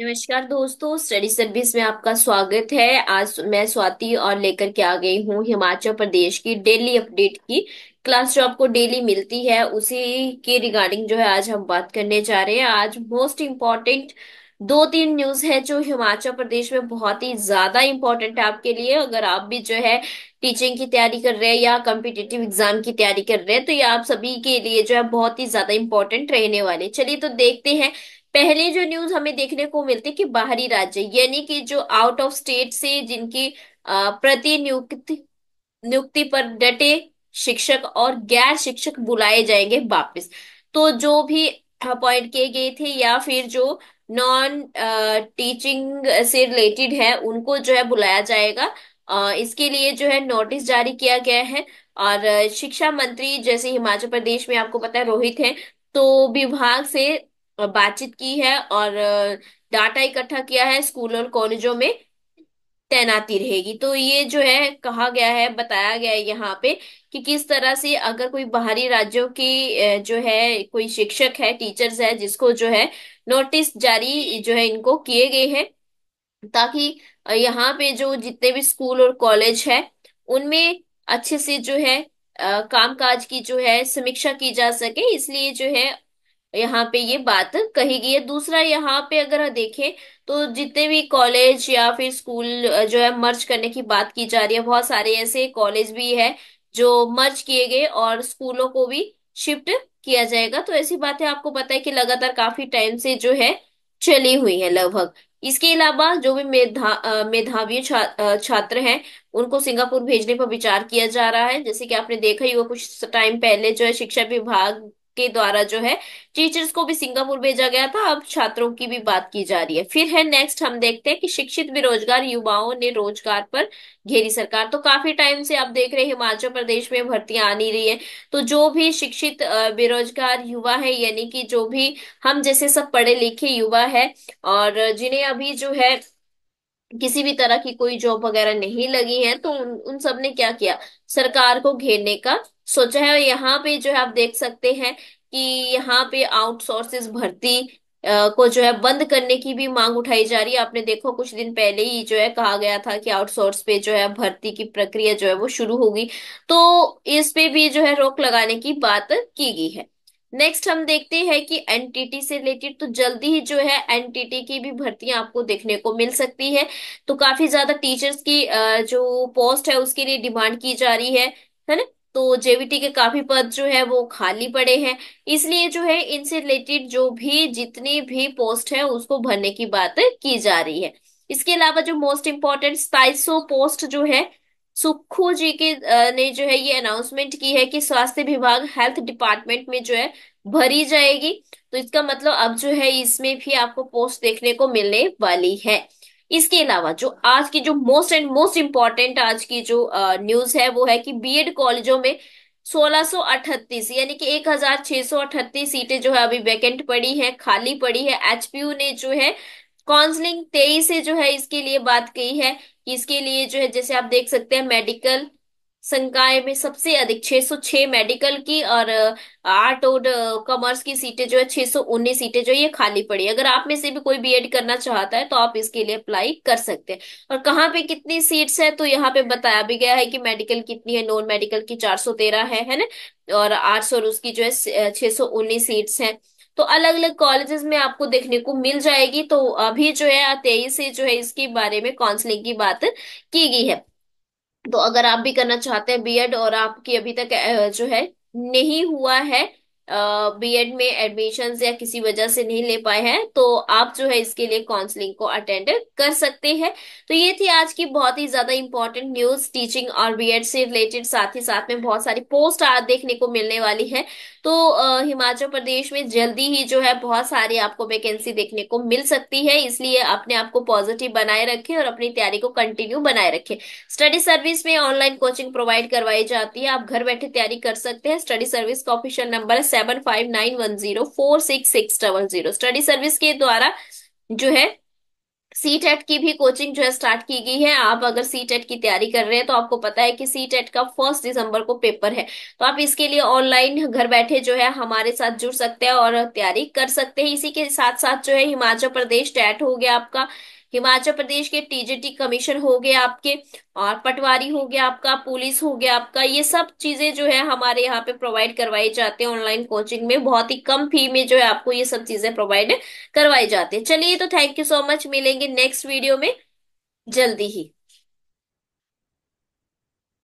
नमस्कार दोस्तों study service में आपका स्वागत है आज मैं स्वाति और लेकर के आ गई हूँ हिमाचल प्रदेश की डेली अपडेट की क्लास जो आपको डेली मिलती है उसी के रिगार्डिंग जो है आज हम बात करने जा रहे हैं आज मोस्ट इम्पॉर्टेंट दो तीन न्यूज है जो हिमाचल प्रदेश में बहुत ही ज्यादा इम्पोर्टेंट है आपके लिए अगर आप भी जो है टीचिंग की तैयारी कर रहे हैं या कम्पिटेटिव एग्जाम की तैयारी कर रहे हैं तो ये आप सभी के लिए जो है बहुत ही ज्यादा इम्पोर्टेंट रहने वाले चलिए तो देखते हैं पहले जो न्यूज हमें देखने को मिलती कि बाहरी राज्य यानी कि जो आउट ऑफ स्टेट से जिनकी प्रतिनियुक्ति नियुक्ति पर डटे शिक्षक और गैर शिक्षक बुलाए जाएंगे वापस तो जो भी अपॉइंट किए गए थे या फिर जो नॉन टीचिंग से रिलेटेड है उनको जो है बुलाया जाएगा इसके लिए जो है नोटिस जारी किया गया है और शिक्षा मंत्री जैसे हिमाचल प्रदेश में आपको पता है रोहित है तो विभाग से बातचीत की है और डाटा इकट्ठा किया है स्कूल और कॉलेजों में तैनाती रहेगी तो ये जो है कहा गया है बताया गया है यहाँ पे कि किस तरह से अगर कोई बाहरी राज्यों की जो है कोई शिक्षक है टीचर्स है जिसको जो है नोटिस जारी जो है इनको किए गए हैं ताकि यहाँ पे जो जितने भी स्कूल और कॉलेज है उनमें अच्छे से जो है कामकाज की जो है समीक्षा की जा सके इसलिए जो है यहाँ पे ये बात कही गई है दूसरा यहाँ पे अगर देखें तो जितने भी कॉलेज या फिर स्कूल जो है मर्ज करने की बात की जा रही है बहुत सारे ऐसे कॉलेज भी है जो मर्ज किए गए और स्कूलों को भी शिफ्ट किया जाएगा तो ऐसी बातें आपको पता है कि लगातार काफी टाइम से जो है चली हुई है लगभग इसके अलावा जो भी मेधा मेधावी छा, छात्र हैं उनको सिंगापुर भेजने पर विचार किया जा रहा है जैसे कि आपने देखा ही होगा कुछ टाइम पहले जो है शिक्षा विभाग के द्वारा जो है टीचर्स को भी सिंगापुर भेजा गया था अब छात्रों की भी बात की जा रही है फिर है नेक्स्ट हम देखते हैं कि शिक्षित बेरोजगार युवाओं ने रोजगार पर घेरी सरकार तो काफी टाइम से आप देख रहे हैं हिमाचल प्रदेश में भर्तियां आ नहीं रही है तो जो भी शिक्षित बेरोजगार युवा है यानी कि जो भी हम जैसे सब पढ़े लिखे युवा है और जिन्हें अभी जो है किसी भी तरह की कोई जॉब वगैरह नहीं लगी है तो उन उन सब ने क्या किया सरकार को घेरने का सोचा है और यहाँ पे जो है आप देख सकते हैं कि यहाँ पे आउटसोर्सेस भर्ती को जो है बंद करने की भी मांग उठाई जा रही है आपने देखो कुछ दिन पहले ही जो है कहा गया था कि आउटसोर्स पे जो है भर्ती की प्रक्रिया जो है वो शुरू होगी तो इस पे भी जो है रोक लगाने की बात की गई है नेक्स्ट हम देखते हैं कि एनटीटी से रिलेटेड तो जल्दी ही जो है एनटीटी की भी भर्ती आपको देखने को मिल सकती है तो काफी ज्यादा टीचर्स की जो पोस्ट है उसके लिए डिमांड की जा रही है है ना तो जेवीटी के काफी पद जो है वो खाली पड़े हैं इसलिए जो है इनसे रिलेटेड जो भी जितनी भी पोस्ट है उसको भरने की बात की जा रही है इसके अलावा जो मोस्ट इम्पोर्टेंट सताईस पोस्ट जो है सुक्खू जी के ने जो है ये अनाउंसमेंट की है कि स्वास्थ्य विभाग हेल्थ डिपार्टमेंट में जो है भरी जाएगी तो इसका मतलब अब जो है इसमें भी आपको पोस्ट देखने को मिलने वाली है इसके अलावा जो आज की जो मोस्ट एंड मोस्ट इम्पॉर्टेंट आज की जो न्यूज है वो है कि बीएड कॉलेजों में 1638 यानी कि 1638 सीटें जो है अभी वैकेंट पड़ी है खाली पड़ी है एचपीयू ने जो है काउंसलिंग तेईस से जो है इसके लिए बात की है इसके लिए जो है जैसे आप देख सकते हैं मेडिकल संकाय में सबसे अधिक 606 मेडिकल की और आर्ट और कॉमर्स की सीटें जो है 619 सीटें जो ये खाली पड़ी अगर आप में से भी कोई बीएड करना चाहता है तो आप इसके लिए अप्लाई कर सकते हैं और कहाँ पे कितनी सीट्स है तो यहाँ पे बताया भी गया है कि मेडिकल कितनी है नॉन मेडिकल की 413 है है ना और आर्ट्स और उसकी जो है 619 सीट्स हैं तो अलग अलग कॉलेजेस में आपको देखने को मिल जाएगी तो अभी जो है तेईस से जो है इसके बारे में काउंसलिंग की बात की गई है तो अगर आप भी करना चाहते हैं बीएड और आपकी अभी तक जो है नहीं हुआ है बीएड में एडमिशन या किसी वजह से नहीं ले पाए हैं तो आप जो है इसके लिए काउंसलिंग को अटेंड कर सकते हैं तो ये थी आज की बहुत ही ज्यादा इंपॉर्टेंट न्यूज टीचिंग और बीएड से रिलेटेड साथ ही साथ में बहुत सारी पोस्ट आज देखने को मिलने वाली है तो हिमाचल प्रदेश में जल्दी ही जो है बहुत सारी आपको वैकेंसी देखने को मिल सकती है इसलिए अपने आप को पॉजिटिव बनाए रखें और अपनी तैयारी को कंटिन्यू बनाए रखें स्टडी सर्विस में ऑनलाइन कोचिंग प्रोवाइड करवाई जाती है आप घर बैठे तैयारी कर सकते हैं स्टडी सर्विस का ऑफिशियल नंबर है seven five nine one zero four six six double zero study service के द्वारा जो है सी टेट e की भी कोचिंग जो है स्टार्ट की गई है आप अगर सी टेट e की तैयारी कर रहे हैं तो आपको पता है कि सी टेट e का फर्स्ट दिसंबर को पेपर है तो आप इसके लिए ऑनलाइन घर बैठे जो है हमारे साथ जुड़ सकते हैं और तैयारी कर सकते हैं इसी के साथ साथ जो है हिमाचल प्रदेश टेट हो गया आपका हिमाचल प्रदेश के टीजीटी कमीशन हो गए आपके और पटवारी हो गया आपका पुलिस हो गया आपका ये सब चीजें जो है हमारे यहाँ पे प्रोवाइड करवाई जाते हैं ऑनलाइन कोचिंग में बहुत ही कम फी में जो है आपको ये सब चीजें प्रोवाइड करवाई जाती है चलिए तो थैंक यू सो मच मिलेंगे नेक्स्ट वीडियो में जल्दी ही